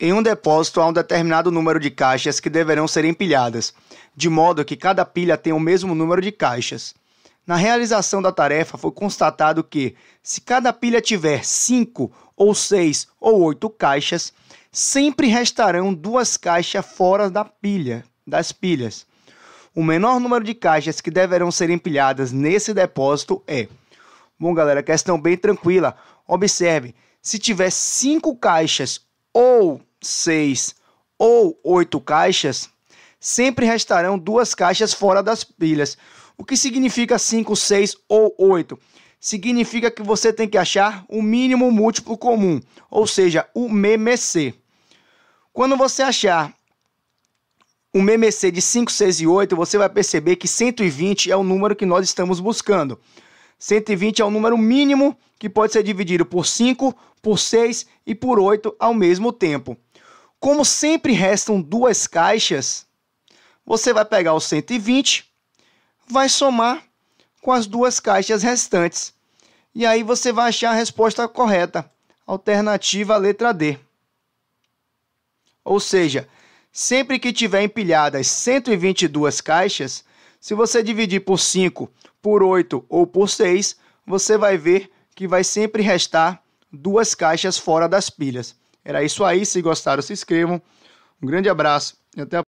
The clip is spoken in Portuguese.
Em um depósito há um determinado número de caixas que deverão ser empilhadas, de modo que cada pilha tenha o mesmo número de caixas. Na realização da tarefa foi constatado que, se cada pilha tiver 5 ou 6 ou 8 caixas, sempre restarão duas caixas fora da pilha, das pilhas. O menor número de caixas que deverão ser empilhadas nesse depósito é. Bom, galera, questão bem tranquila. Observe, se tiver 5 caixas ou 6 ou 8 caixas, sempre restarão duas caixas fora das pilhas. O que significa 5, 6 ou 8? Significa que você tem que achar o mínimo múltiplo comum, ou seja, o MMC. Quando você achar o MMC de 5, 6 e 8, você vai perceber que 120 é o número que nós estamos buscando. 120 é o número mínimo que pode ser dividido por 5, por 6 e por 8 ao mesmo tempo. Como sempre restam duas caixas, você vai pegar o 120, vai somar com as duas caixas restantes. E aí você vai achar a resposta correta, alternativa letra D. Ou seja, sempre que tiver empilhadas 122 caixas, se você dividir por 5, por 8 ou por 6, você vai ver que vai sempre restar duas caixas fora das pilhas. Era isso aí, se gostaram, se inscrevam. Um grande abraço e até a